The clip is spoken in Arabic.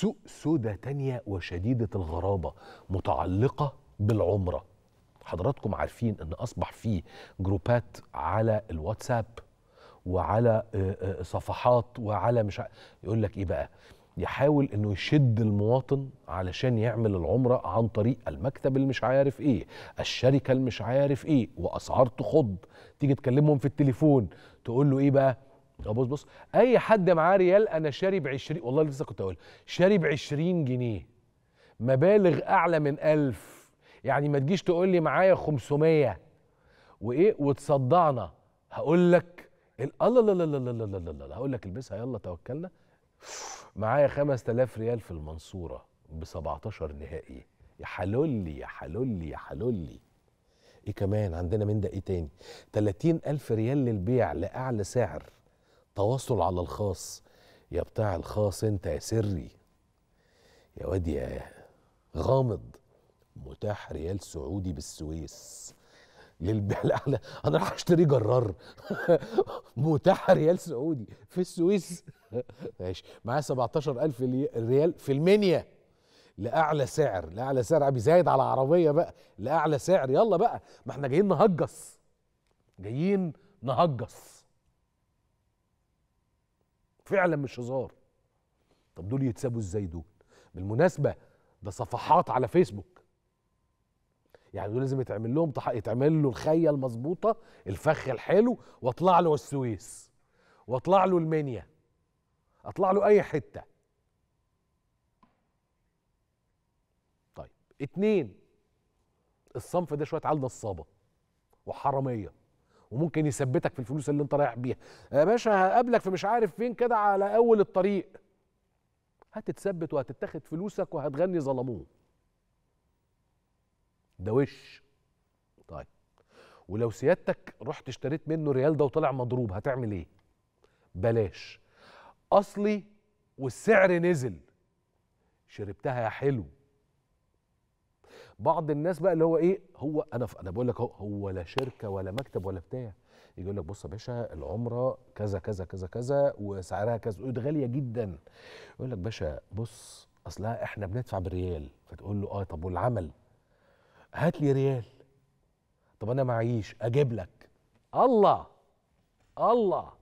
سوء سودة تانية وشديدة الغرابة متعلقة بالعمرة حضراتكم عارفين ان اصبح في جروبات على الواتساب وعلى آه، آه، صفحات وعلى مش ع... يقول لك ايه بقى يحاول انه يشد المواطن علشان يعمل العمره عن طريق المكتب اللي مش عارف ايه الشركه اللي مش عارف ايه واسعار تخض تيجي تكلمهم في التليفون تقول له ايه بقى اه بص بص اي حد معاه ريال انا شاري ب 20 والله لسه كنت اقول شاري ب 20 جنيه مبالغ اعلى من 1000 يعني ما تجيش تقول لي معايا 500 وايه وتصدعنا هقول لك الله آه، لا لا لا لا لا لا لا هقول لك البسها يلا توكلنا معايا 5000 ريال في المنصوره ب 17 نهائي يا حلولي يا حلولي يا حلولي ايه كمان عندنا من ده ايه تاني 30000 ريال للبيع لاعلى سعر تواصل على الخاص يا بتاع الخاص انت يا سري يا واد يا غامض متاح ريال سعودي بالسويس للبيع انا راح اشتري جرار متاح ريال سعودي في السويس ماشي معاه 17000 ريال في المنيا لاعلى سعر لاعلى سعر ابي زايد على عربيه بقى لاعلى سعر يلا بقى ما احنا جايين نهجص جايين نهجص فعلا مش هزار طب دول يتسابوا ازاي دول بالمناسبه ده صفحات على فيسبوك يعني دول لازم يتعمل لهم تح... يتعمل له الخيه المظبوطه الفخ الحلو واطلع له السويس واطلع له المنيا اطلع له اي حته طيب اتنين الصنف ده شويه عيال نصابه وحراميه وممكن يثبتك في الفلوس اللي انت رايح بيها يا باشا هقابلك في مش عارف فين كده على اول الطريق هتتثبت وهتتاخد فلوسك وهتغني ظلموه ده وش طيب ولو سيادتك رحت اشتريت منه ريال ده وطلع مضروب هتعمل ايه بلاش اصلي والسعر نزل شربتها يا حلو بعض الناس بقى اللي هو ايه هو انا انا بقول لك هو, هو لا شركه ولا مكتب ولا بتاع يجي يقول لك بص يا باشا العمره كذا كذا كذا كذا وسعرها كذا دي غاليه جدا يقول لك باشا بص اصلها احنا بندفع بالريال فتقول له اه طب والعمل هات لي ريال طب انا معيش اجيب لك الله الله